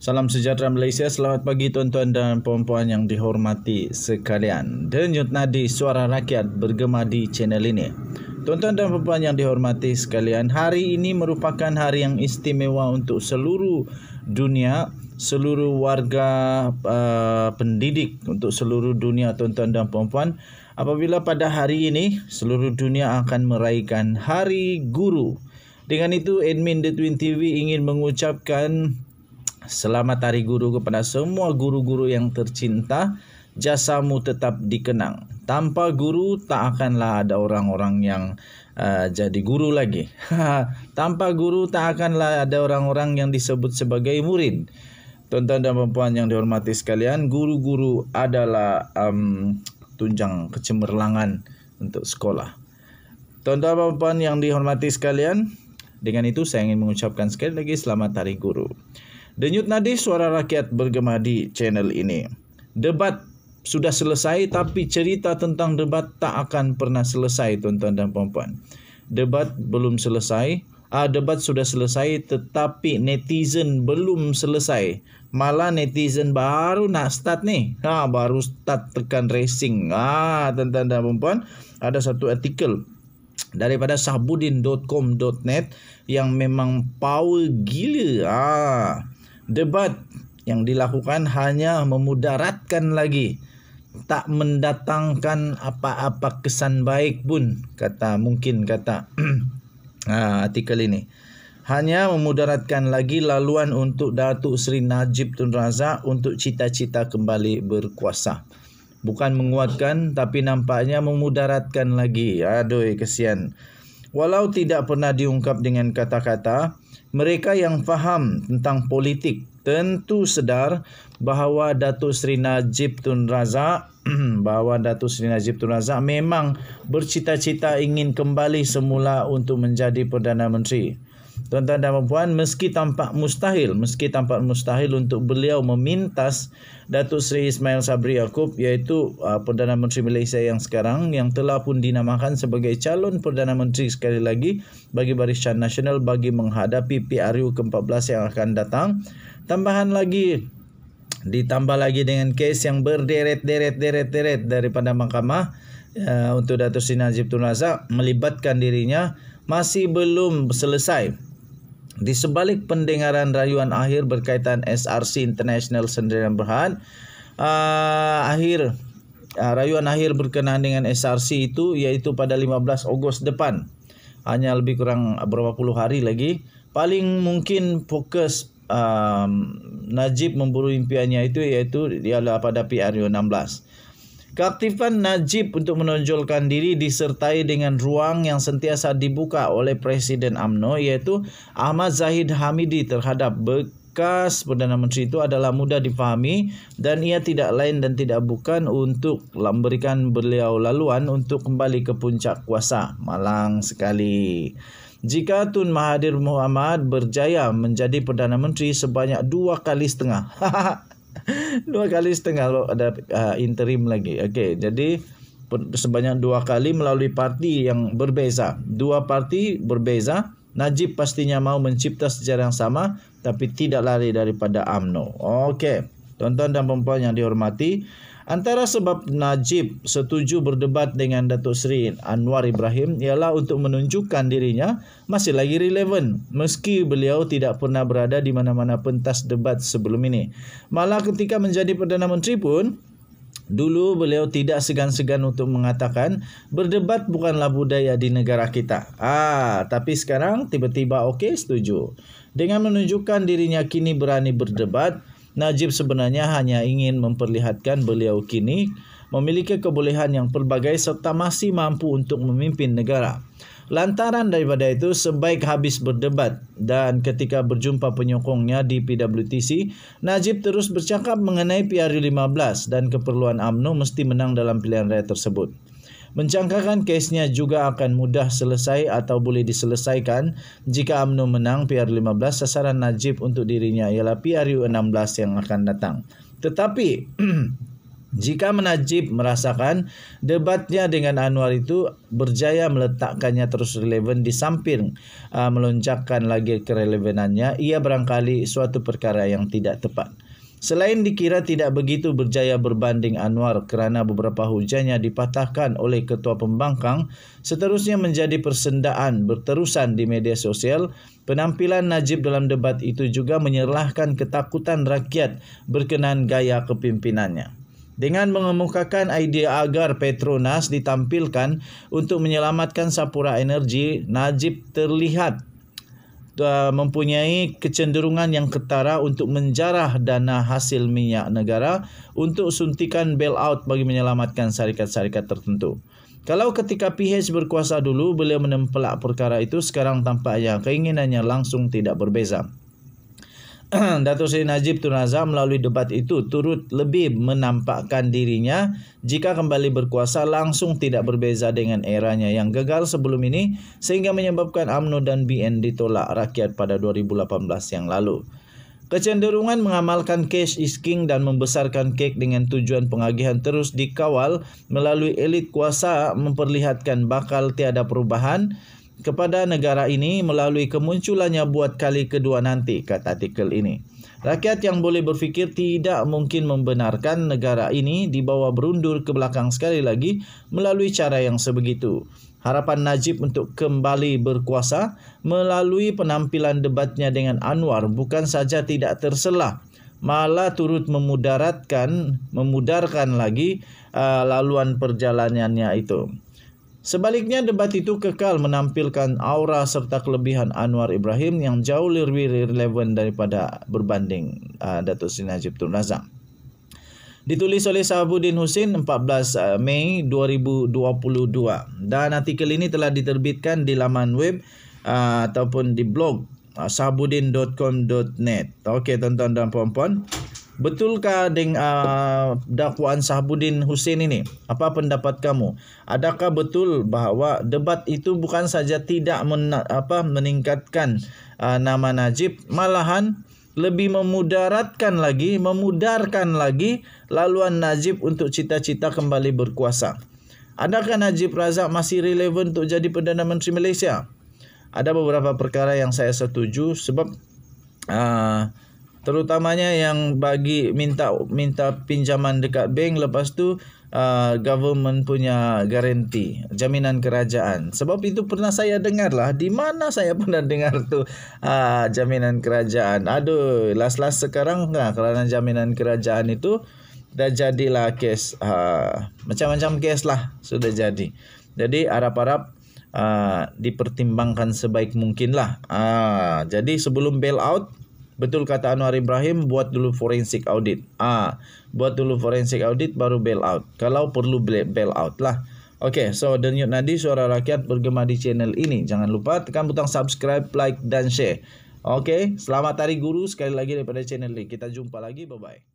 Salam sejahtera Malaysia. Selamat pagi tuan-tuan dan puan-puan yang dihormati sekalian. Denyut nadi suara rakyat bergema di channel ini. Tuan-tuan dan puan-puan yang dihormati sekalian, hari ini merupakan hari yang istimewa untuk seluruh dunia, seluruh warga uh, pendidik untuk seluruh dunia tuan-tuan dan puan-puan. Apabila pada hari ini seluruh dunia akan meraihkan Hari Guru. Dengan itu admin The Twin TV ingin mengucapkan Selamat Hari Guru kepada semua guru-guru yang tercinta. Jasamu tetap dikenang. Tanpa guru tak akanlah ada orang-orang yang uh, jadi guru lagi. Tanpa guru tak akanlah ada orang-orang yang disebut sebagai murid. Tuan-tuan dan puan-puan yang dihormati sekalian, guru-guru adalah um, tunjang kecemerlangan untuk sekolah. Tuan-tuan dan puan-puan yang dihormati sekalian, dengan itu saya ingin mengucapkan sekali lagi selamat Hari Guru. Denyut nadi suara rakyat bergema di channel ini. Debat sudah selesai tapi cerita tentang debat tak akan pernah selesai tuan-tuan dan puan-puan. Debat belum selesai, ah debat sudah selesai tetapi netizen belum selesai. Malah netizen baru nak start ni. Ha baru start tekan racing. Ah tuan-tuan dan puan-puan, ada satu artikel daripada sahbudin.com.net yang memang power gila. Ah debat yang dilakukan hanya memudaratkan lagi tak mendatangkan apa-apa kesan baik pun kata mungkin kata ah, artikel ini hanya memudaratkan lagi laluan untuk Datuk Seri Najib Tun Razak untuk cita-cita kembali berkuasa bukan menguatkan tapi nampaknya memudaratkan lagi aduh kesian Walau tidak pernah diungkap dengan kata-kata, mereka yang faham tentang politik tentu sedar bahawa Datuk Seri Najib Tun Razak bahawa Datuk Seri Najib Tun Razak memang bercita-cita ingin kembali semula untuk menjadi Perdana Menteri. Tuan-tuan dan puan-puan, meski tampak mustahil, meski tampak mustahil untuk beliau memintas Datuk Seri Ismail Sabri Yaakob iaitu uh, Perdana Menteri Malaysia yang sekarang yang telah pun dinamakan sebagai calon Perdana Menteri sekali lagi bagi Barisan Nasional bagi menghadapi PRU ke-14 yang akan datang. Tambahan lagi ditambah lagi dengan kes yang berderet-deret-deret-deret daripada mahkamah uh, untuk Datuk Seri Najib Tun Razak melibatkan dirinya masih belum selesai di sebalik pendengaran rayuan akhir berkaitan SRC International Sendirian Berhad, uh, akhir uh, rayuan akhir berkenaan dengan SRC itu iaitu pada 15 Ogos depan. Hanya lebih kurang beberapa puluh hari lagi. Paling mungkin fokus um, Najib memburu impiannya itu iaitu ialah pada PRU 16. Keaktifan Najib untuk menonjolkan diri disertai dengan ruang yang sentiasa dibuka oleh Presiden AMNO yaitu Ahmad Zahid Hamidi terhadap bekas Perdana Menteri itu adalah mudah difahami dan ia tidak lain dan tidak bukan untuk memberikan beliau laluan untuk kembali ke puncak kuasa. Malang sekali. Jika Tun Mahathir Muhammad berjaya menjadi Perdana Menteri sebanyak dua kali setengah. dua kali setengah lo ada uh, interim lagi oke okay, jadi sebanyak dua kali melalui parti yang berbeza dua parti berbeza Najib pastinya mau mencipta sejarah yang sama tapi tidak lari daripada AMNO oke okay. tonton dan perempuan yang dihormati Antara sebab Najib setuju berdebat dengan Datuk Seri Anwar Ibrahim ialah untuk menunjukkan dirinya masih lagi relevan meski beliau tidak pernah berada di mana-mana pentas debat sebelum ini. Malah ketika menjadi Perdana Menteri pun, dulu beliau tidak segan-segan untuk mengatakan berdebat bukanlah budaya di negara kita. Ah, tapi sekarang tiba-tiba okey setuju. Dengan menunjukkan dirinya kini berani berdebat, Najib sebenarnya hanya ingin memperlihatkan beliau kini memiliki kebolehan yang pelbagai serta masih mampu untuk memimpin negara. Lantaran daripada itu, sebaik habis berdebat dan ketika berjumpa penyokongnya di PWTC, Najib terus bercakap mengenai PRU15 dan keperluan AMNO mesti menang dalam pilihan raya tersebut. Menjangkakan kesnya juga akan mudah selesai atau boleh diselesaikan jika UMNO menang PR15 sasaran Najib untuk dirinya ialah PRU16 yang akan datang. Tetapi jika Najib merasakan debatnya dengan Anwar itu berjaya meletakkannya terus relevan di samping uh, melonjakkan lagi kerelevanannya, ia barangkali suatu perkara yang tidak tepat. Selain dikira tidak begitu berjaya berbanding Anwar kerana beberapa hujannya dipatahkan oleh ketua pembangkang, seterusnya menjadi persendaan berterusan di media sosial, penampilan Najib dalam debat itu juga menyerlahkan ketakutan rakyat berkenan gaya kepimpinannya. Dengan mengemukakan idea agar Petronas ditampilkan untuk menyelamatkan Sapura Energi, Najib terlihat uh, mempunyai kecenderungan yang ketara untuk menjarah dana hasil minyak negara untuk suntikan bailout bagi menyelamatkan syarikat-syarikat tertentu. Kalau ketika PH berkuasa dulu beliau menempelak perkara itu sekarang tampaknya keinginannya langsung tidak berbeza. Datuk Seri Najib Tun Razak melalui debat itu turut lebih menampakkan dirinya jika kembali berkuasa langsung tidak berbeza dengan eranya yang gagal sebelum ini sehingga menyebabkan AMNO dan BN ditolak rakyat pada 2018 yang lalu. Kecenderungan mengamalkan cash is king dan membesarkan cake dengan tujuan pengagihan terus dikawal melalui elit kuasa memperlihatkan bakal tiada perubahan kepada negara ini melalui kemunculannya buat kali kedua nanti kata artikel ini. Rakyat yang boleh berfikir tidak mungkin membenarkan negara ini dibawa berundur ke belakang sekali lagi melalui cara yang sebegitu. Harapan Najib untuk kembali berkuasa melalui penampilan debatnya dengan Anwar bukan saja tidak terselah malah turut memudaratkan memudarkan lagi uh, laluan perjalanannya itu. Sebaliknya debat itu kekal menampilkan aura serta kelebihan Anwar Ibrahim yang jauh lebih relevan daripada berbanding uh, Datuk Seri Najib Tun Razak. Ditulis oleh Sahabuddin Husin 14 uh, Mei 2022 dan artikel ini telah diterbitkan di laman web uh, ataupun di blog uh, sahabuddin.com.net. Okey tuan-tuan dan puan-puan. Betulkah dengan uh, dakwaan Sahbudin Hussein ini? Apa pendapat kamu? Adakah betul bahawa debat itu bukan saja tidak men- apa, meningkatkan uh, nama Najib, malahan lebih memudaratkan lagi, memudarkan lagi laluan Najib untuk cita-cita kembali berkuasa? Adakah Najib Razak masih relevan untuk jadi Perdana Menteri Malaysia? Ada beberapa perkara yang saya setuju sebab... Uh, terutamanya yang bagi minta minta pinjaman dekat bank lepas tu uh, government punya garanti jaminan kerajaan sebab itu pernah saya dengar lah di mana saya pernah dengar tu uh, jaminan kerajaan aduh last last sekarang nah, kerana jaminan kerajaan itu dah jadilah kes uh, macam-macam kes lah sudah jadi jadi arap-arap uh, dipertimbangkan sebaik mungkin lah uh, jadi sebelum bail out betul kata Anwar Ibrahim buat dulu forensik audit. Ah, buat dulu forensik audit baru bail out. Kalau perlu bail out lah. Okey, okay, so denyut nadi suara rakyat bergema di channel ini. Jangan lupa tekan butang subscribe, like dan share. Okey, selamat hari guru sekali lagi daripada channel ini. Kita jumpa lagi, bye bye.